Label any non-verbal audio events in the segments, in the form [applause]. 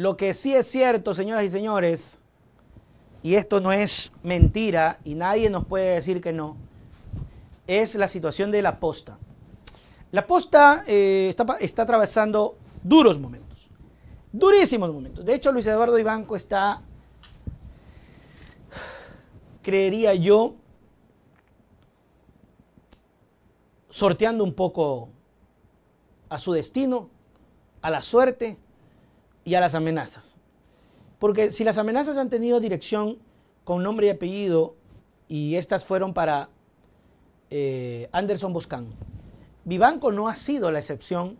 Lo que sí es cierto, señoras y señores, y esto no es mentira y nadie nos puede decir que no, es la situación de la posta. La posta eh, está, está atravesando duros momentos, durísimos momentos. De hecho, Luis Eduardo Ibanco está, creería yo, sorteando un poco a su destino, a la suerte, y a las amenazas. Porque si las amenazas han tenido dirección con nombre y apellido, y estas fueron para eh, Anderson Boscán, Vivanco no ha sido la excepción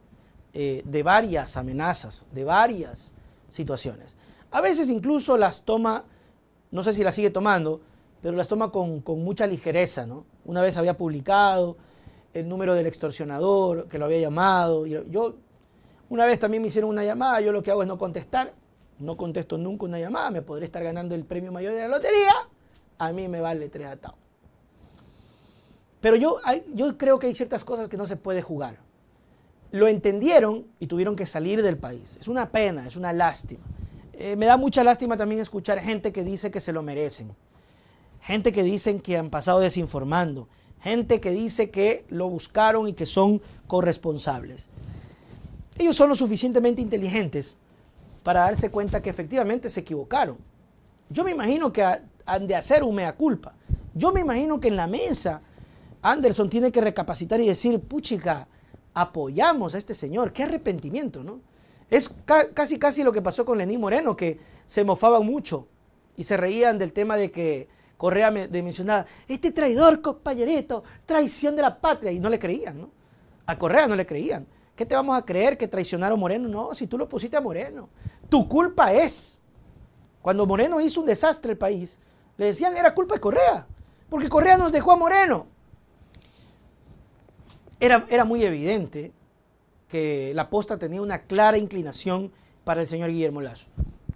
eh, de varias amenazas, de varias situaciones. A veces incluso las toma, no sé si las sigue tomando, pero las toma con, con mucha ligereza. ¿no? Una vez había publicado el número del extorsionador que lo había llamado. Y yo una vez también me hicieron una llamada, yo lo que hago es no contestar, no contesto nunca una llamada, me podré estar ganando el premio mayor de la lotería, a mí me vale tres atados. Pero yo, creo que hay ciertas cosas que no se puede jugar. Lo entendieron y tuvieron que salir del país. Es una pena, es una lástima. Eh, me da mucha lástima también escuchar gente que dice que se lo merecen. Gente que dicen que han pasado desinformando. Gente que dice que lo buscaron y que son corresponsables. Ellos son lo suficientemente inteligentes para darse cuenta que efectivamente se equivocaron. Yo me imagino que han de hacer un mea culpa. Yo me imagino que en la mesa Anderson tiene que recapacitar y decir, puchica, apoyamos a este señor, qué arrepentimiento, ¿no? Es casi casi lo que pasó con Lenín Moreno, que se mofaban mucho y se reían del tema de que Correa mencionaba, este traidor, compañerito, traición de la patria, y no le creían, ¿no? A Correa no le creían. ¿Qué te vamos a creer que traicionaron a Moreno? No, si tú lo pusiste a Moreno. Tu culpa es. Cuando Moreno hizo un desastre el país, le decían era culpa de Correa, porque Correa nos dejó a Moreno. Era, era muy evidente que la posta tenía una clara inclinación para el señor Guillermo Lazo.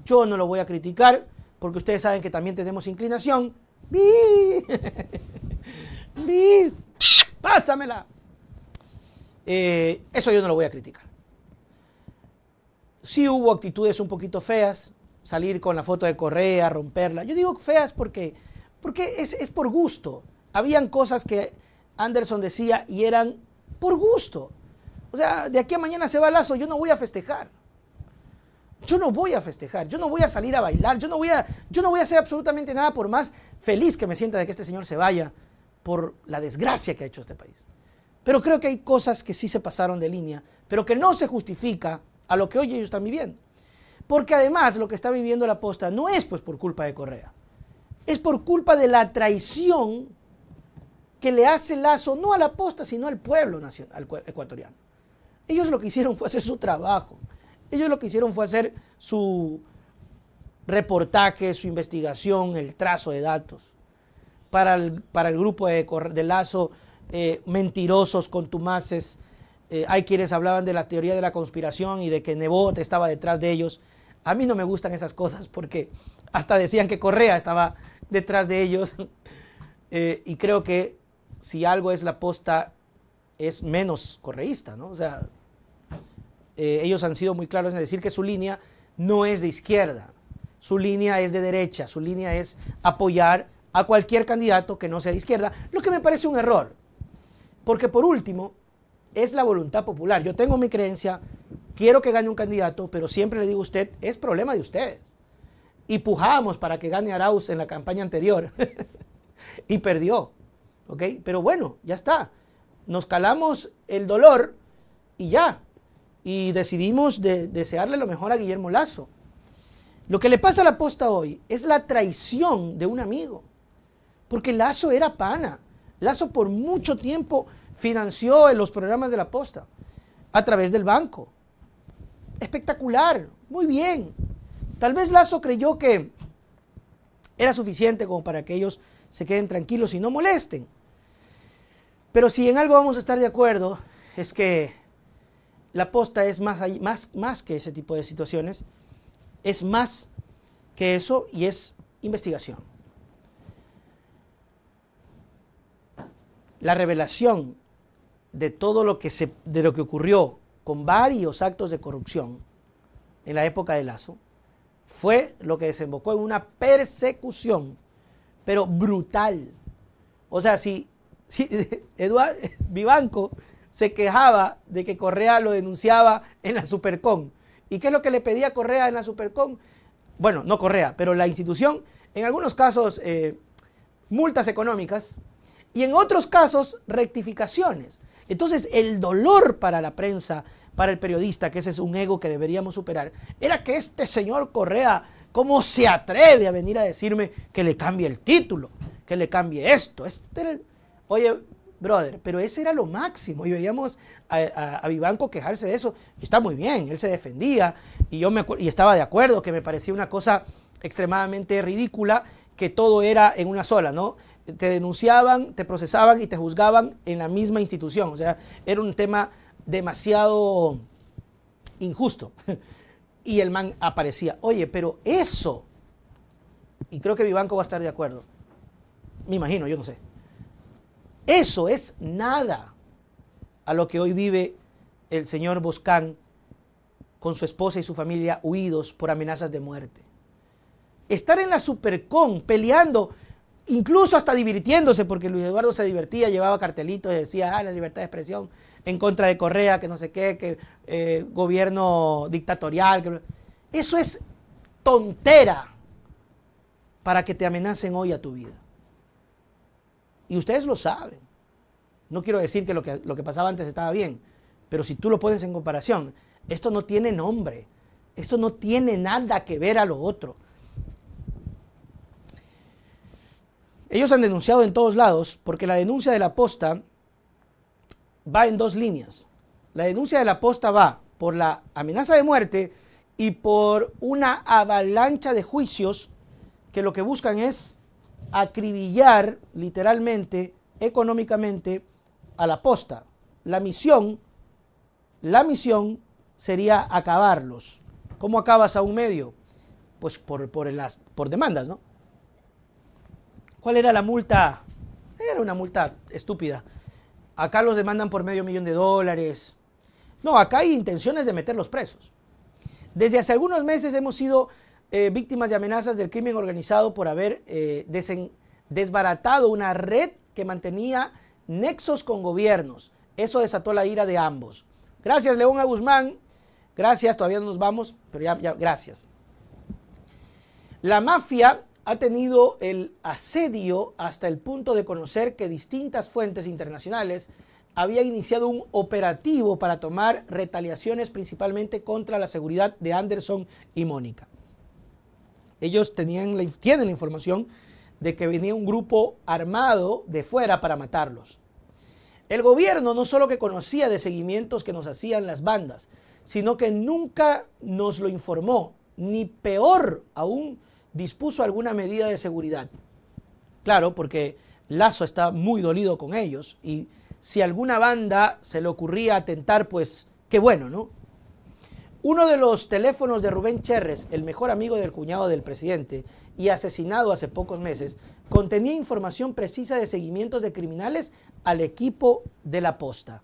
Yo no lo voy a criticar, porque ustedes saben que también tenemos inclinación. ¡Bi! [laughs] ¡Bi! [laughs] ¡Pásamela! Eh, eso yo no lo voy a criticar. si hubo actitudes un poquito feas, salir con la foto de Correa, romperla. Yo digo feas porque, porque es, por gusto. Habían cosas que Anderson decía y eran por gusto. O sea, de aquí a mañana se va Lazo, yo no voy a festejar. Yo no voy a festejar, yo no voy a salir a bailar, yo no voy a, yo no voy a hacer absolutamente nada por más feliz que me sienta de que este señor se vaya por la desgracia que ha hecho este país. Pero creo que hay cosas que sí se pasaron de línea, pero que no se justifica a lo que hoy ellos están viviendo. Porque además lo que está viviendo la posta no es pues por culpa de Correa, es por culpa de la traición que le hace Lazo no a la posta, sino al pueblo nacional, ecuatoriano. Ellos lo que hicieron fue hacer su trabajo. Ellos lo que hicieron fue hacer su reportaje, su investigación, el trazo de datos. Para el, grupo de, de Lazo eh, mentirosos, contumaces. Eh, hay quienes hablaban de la teoría de la conspiración y de que Nebot estaba detrás de ellos. A mí no me gustan esas cosas porque hasta decían que Correa estaba detrás de ellos. [laughs] Eh, y creo que si algo es la posta, es menos correísta, ¿no? O sea, ellos han sido muy claros en decir que su línea no es de izquierda, su línea es de derecha, su línea es apoyar a cualquier candidato que no sea de izquierda, lo que me parece un error. Porque por último, es la voluntad popular. Yo tengo mi creencia, quiero que gane un candidato, pero siempre le digo a usted, es problema de ustedes. Y pujamos para que gane Arauz en la campaña anterior [laughs] y perdió. ¿Ok? Pero bueno, ya está. Nos calamos el dolor y ya. Y decidimos desearle lo mejor a Guillermo Lazo. Lo que le pasa a la posta hoy es la traición de un amigo. Porque Lazo era pana. Lazo por mucho tiempo financió en los programas de la posta a través del banco. Espectacular, muy bien. Tal vez Lazo creyó que era suficiente como para que ellos se queden tranquilos y no molesten. Pero si en algo vamos a estar de acuerdo, es que la posta es más, más que ese tipo de situaciones, es más que eso y es investigación. la revelación de todo lo que, se, de lo que ocurrió con varios actos de corrupción en la época de Lazo, fue lo que desembocó en una persecución, pero brutal. O sea, si, [laughs] Eduardo Vivanco se quejaba de que Correa lo denunciaba en la Supercom, ¿y qué es lo que le pedía Correa en la Supercom? Bueno, no Correa, pero la institución, en algunos casos, eh, multas económicas, y en otros casos rectificaciones. Entonces el dolor para la prensa, para el periodista, que ese es un ego que deberíamos superar, era que este señor Correa, ¿cómo se atreve a venir a decirme que le cambie el título, que le cambie esto? Este Oye, brother, pero ese era lo máximo. Y veíamos a, Vivanco quejarse de eso. Y está muy bien, él se defendía y yo me, y estaba de acuerdo que me parecía una cosa extremadamente ridícula que todo era en una sola, ¿no? te denunciaban, te procesaban y te juzgaban en la misma institución. O sea, era un tema demasiado injusto. [laughs] Y el man aparecía. Oye, pero eso, y creo que Vivanco va a estar de acuerdo, me imagino, yo no sé. Eso es nada a lo que hoy vive el señor Boscán con su esposa y su familia huidos por amenazas de muerte. Estar en la Supercon peleando incluso hasta divirtiéndose, porque Luis Eduardo se divertía, llevaba cartelitos y decía, ah, la libertad de expresión en contra de Correa, que no sé qué, que eh, gobierno dictatorial. Eso es tontera para que te amenacen hoy a tu vida. Y ustedes lo saben. No quiero decir que lo, que lo que pasaba antes estaba bien, pero si tú lo pones en comparación, esto no tiene nombre, esto no tiene nada que ver a lo otro. Ellos han denunciado en todos lados porque la denuncia de la posta va en dos líneas. La denuncia de la posta va por la amenaza de muerte y por una avalancha de juicios que lo que buscan es acribillar literalmente, económicamente, a la posta. La misión, la misión sería acabarlos. ¿Cómo acabas a un medio? Pues por, por, las, por demandas, ¿no? ¿Cuál era la multa? Era una multa estúpida. Acá los demandan por medio millón de dólares. No, acá hay intenciones de meterlos presos. Desde hace algunos meses hemos sido eh, víctimas de amenazas del crimen organizado por haber eh, desbaratado una red que mantenía nexos con gobiernos. Eso desató la ira de ambos. Gracias, León A. Guzmán. Gracias, todavía no nos vamos, pero ya, ya gracias. La mafia ha tenido el asedio hasta el punto de conocer que distintas fuentes internacionales habían iniciado un operativo para tomar retaliaciones principalmente contra la seguridad de Anderson y Mónica. Ellos tenían tienen la información de que venía un grupo armado de fuera para matarlos. El gobierno no solo que conocía de seguimientos que nos hacían las bandas, sino que nunca nos lo informó, ni peor aún, dispuso alguna medida de seguridad. Claro, porque Lazo está muy dolido con ellos y si alguna banda se le ocurría atentar, pues qué bueno, ¿no? Uno de los teléfonos de Rubén Cherres, el mejor amigo del cuñado del presidente y asesinado hace pocos meses, contenía información precisa de seguimientos de criminales al equipo de la posta.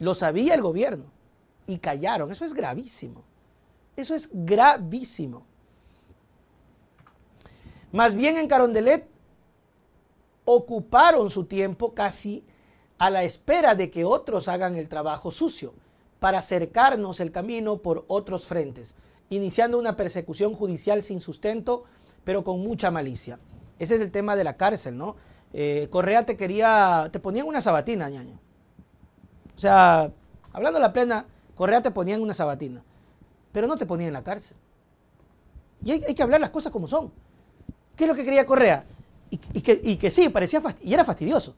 Lo sabía el gobierno y callaron. Eso es gravísimo. Eso es gravísimo. Más bien en Carondelet ocuparon su tiempo casi a la espera de que otros hagan el trabajo sucio para acercarnos el camino por otros frentes, iniciando una persecución judicial sin sustento, pero con mucha malicia. Ese es el tema de la cárcel, ¿no? Eh, Correa te quería, te ponían una sabatina, ñaño. O sea, hablando la plena, Correa te ponían una sabatina, pero no te ponían en la cárcel. Y hay que hablar las cosas como son. ¿Qué es lo que quería Correa? Y, que, sí, parecía y era fastidioso.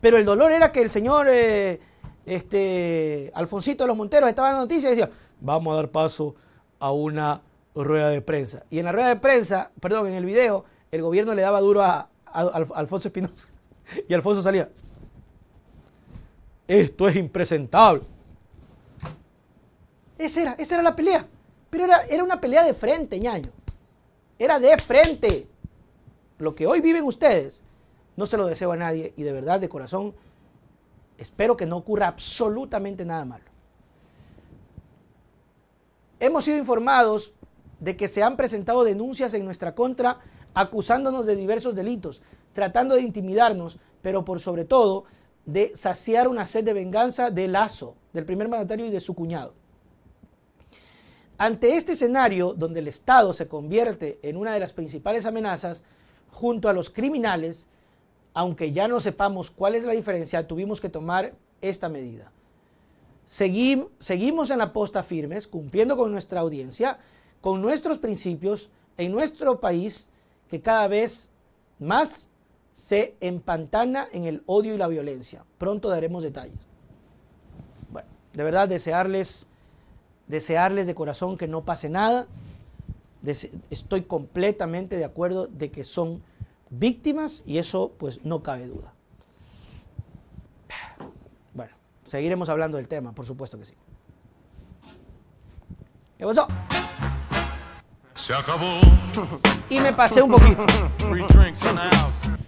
Pero el dolor era que el señor eh, este, Alfonsito de los Monteros estaba la noticias y decía, vamos a dar paso a una rueda de prensa. Y en la rueda de prensa, perdón, en el video, el gobierno le daba duro a, Alfonso Espinosa. [laughs] Y Alfonso salía, esto es impresentable. Esa era, esa era la pelea. Pero era, era una pelea de frente, ñaño. Era de frente lo que hoy viven ustedes, no se lo deseo a nadie y de verdad, de corazón, espero que no ocurra absolutamente nada malo. Hemos sido informados de que se han presentado denuncias en nuestra contra acusándonos de diversos delitos, tratando de intimidarnos, pero por sobre todo de saciar una sed de venganza de Lazo, del primer mandatario y de su cuñado. Ante este escenario, donde el Estado se convierte en una de las principales amenazas, junto a los criminales, aunque ya no sepamos cuál es la diferencia, tuvimos que tomar esta medida. seguimos en la posta firmes, cumpliendo con nuestra audiencia, con nuestros principios en nuestro país que cada vez más se empantana en el odio y la violencia. Pronto daremos detalles. Bueno, de verdad desearles, desearles de corazón que no pase nada estoy completamente de acuerdo de que son víctimas y eso pues no cabe duda. Bueno, seguiremos hablando del tema, por supuesto que sí. ¿Qué pasó? Se acabó. Y me pasé un poquito. [laughs]